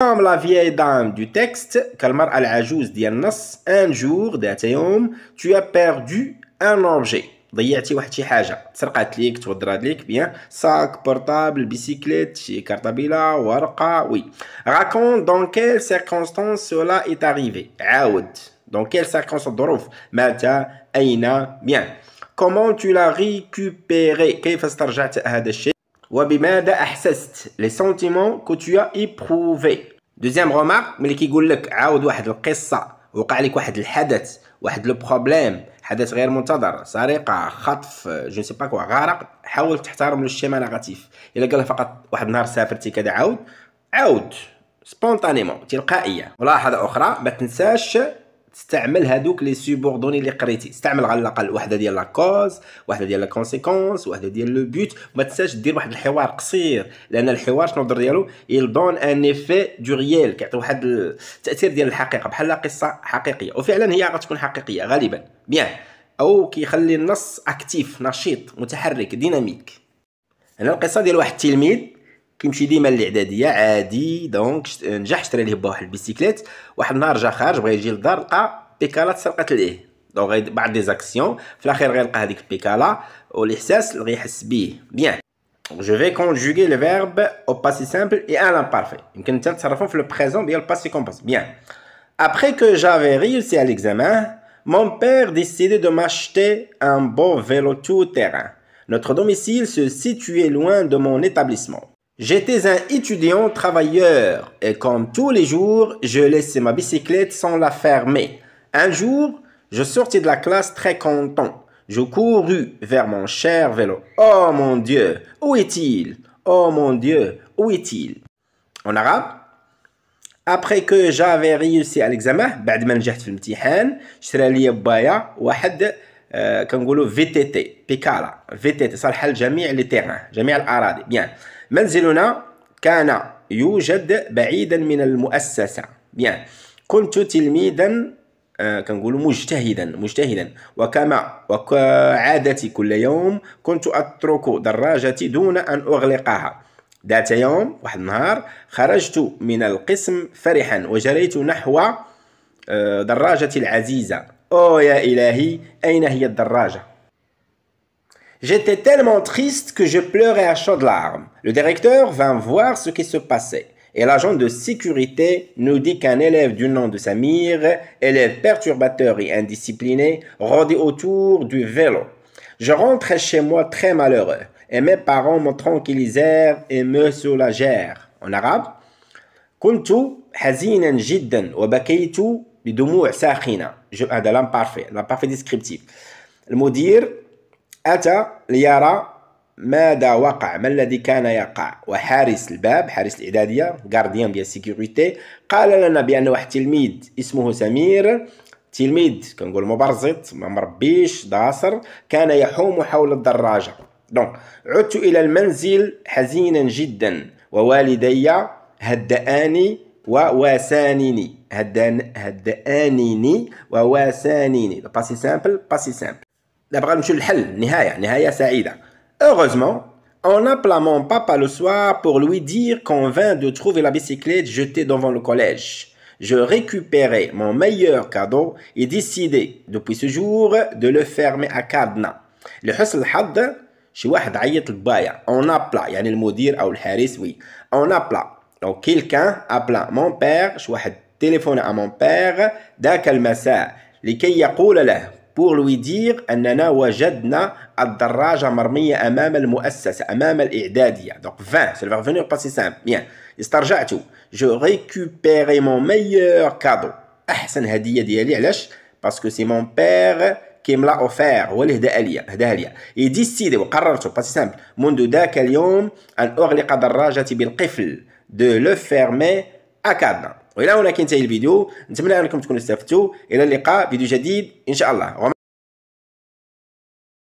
Comme la vieille dame du texte, comme la vieille dame du texte, un jour, tu as perdu un objet. Tu as perdu quelque chose. Tu l'as cherché, tu l'as retiré. Sac, portable, bicyclette, carte bille, papier, oui. Raconte dans quelles circonstances cela est arrivé. Aoud. Dans quelles circonstances, comment tu l'as récupéré Comment tu l'as récupéré وبماذا أحسست لي سونتيمون كو تو ايبروفي دوزيام رومارك ملي كيقول لك عاود واحد القصة وقع لك واحد الحدث واحد لو بروبليم حدث غير منتظر سرقة خطف جو سي با كوا غرق حاول تحترم لو شيما نيغاتيف إلا قالها فقط واحد النهار سافرتي كذا عاود عاود سبونتانيمون تلقائية ملاحظة أخرى ما تنساش تستعمل هادوك لي سوبوردوني اللي قريتي استعمل على الاقل وحده ديال لا كوز وحده ديال لا كونسيكونس وحده ديال لو بوت ما تنساش دير واحد الحوار قصير لان الحوار شنو الدر ديالو دون ان افي دو ريال كيعطي واحد التاثير ديال الحقيقه بحال قصه حقيقيه وفعلا هي غتكون حقيقيه غالبا بيان او كيخلي النص اكتيف نشيط متحرك ديناميك هنا القصه ديال واحد التلميذ كيمشي ديما للاعداديه عادي دونك نجح شرى ليه بواحد البيسيكليت واحد النهار جا خارج بغى يجي للدار لقى بيكالا سرقت ليه دونك بعد دي زاكسيون في الاخير غيلقى هذيك بيكالا والاحساس اللي غيحس بيه بيان Je vais conjuguer le verbe au passé simple et à l'imparfait. يمكن انت تصرفوا في le présent via le passé composé. Bien. Après que j'avais réussi à l'examen, mon père décidait de m'acheter un beau vélo tout terrain. Notre domicile se situait loin de mon établissement. J'étais un étudiant travailleur et comme tous les jours, je laissais ma bicyclette sans la fermer. Un jour, je sortis de la classe très content. Je courus vers mon cher vélo. Oh mon Dieu, où est-il Oh mon Dieu, où est-il En arabe, après que j'avais réussi à l'examen, بعد ما نجحت في الامتحان, آه كنقولوا في تي تي بيكالا في تي تي صالحه لجميع لي تيران جميع الاراضي بيان منزلنا كان يوجد بعيدا من المؤسسه بيان كنت تلميذا آه كنقول مجتهدا مجتهدا وكما وكعادتي كل يوم كنت اترك دراجتي دون ان اغلقها ذات يوم واحد النهار خرجت من القسم فرحا وجريت نحو آه، دراجتي العزيزه Oh ya ilahi, aina hiya darraja J'étais tellement triste que je pleurais à chaudes larmes. Le directeur vint voir ce qui se passait. Et l'agent de sécurité nous dit qu'un élève du nom de Samir, élève perturbateur et indiscipliné, rôdait autour du vélo. Je rentrais chez moi très malheureux et mes parents me tranquillisèrent et me soulagèrent. En arabe, كنت حزينا جدا بدموع ساخنه هذا لامبارفي لامبارفي ديسكريبتيف المدير اتى ليرى ماذا وقع ما الذي كان يقع وحارس الباب حارس الاعداديه غارديان ديال سيكوريتي قال لنا بان واحد التلميذ اسمه سمير تلميذ كنقول مبرزط ما مربيش داصر كان يحوم حول الدراجه دونك عدت الى المنزل حزينا جدا ووالدي هدأني وواسانني هدانيني وواسانيني باسي سامبل باسي سامبل دابا غنمشيو للحل النهايه نهايه سعيده heureusement En appela mon papa le soir pour lui dire qu'on vint de trouver la bicyclette jetée devant le collège. Je récupérais mon meilleur cadeau et décidai, depuis ce jour, de le fermer à cadenas. لحسن الحظ شي واحد عيط لبايا اون le يعني ou le الحارس oui. on ابلا donc quelqu'un ابلا mon père, شي واحد تليفون ا مون بير ذاك المساء لكي يقول له pour lui dire أننا وجدنا الدراجة مرمية أمام المؤسسة أمام الإعدادية دونك 20 سي فيغ revenir باسي سامبل بيان استرجعت جو ريكوبيري مون ميور كادو أحسن هدية ديالي علاش باسكو سي مون بير كي ملا اوفير هو اللي هدا ليا هدا ليا اي ديسيدي وقررت باسي سامبل منذ ذاك اليوم ان اغلق دراجتي بالقفل دو لو فيرمي اكادنا والى هنا كينتهي الفيديو نتمنى انكم تكونوا استفدتوا الى اللقاء فيديو جديد ان شاء الله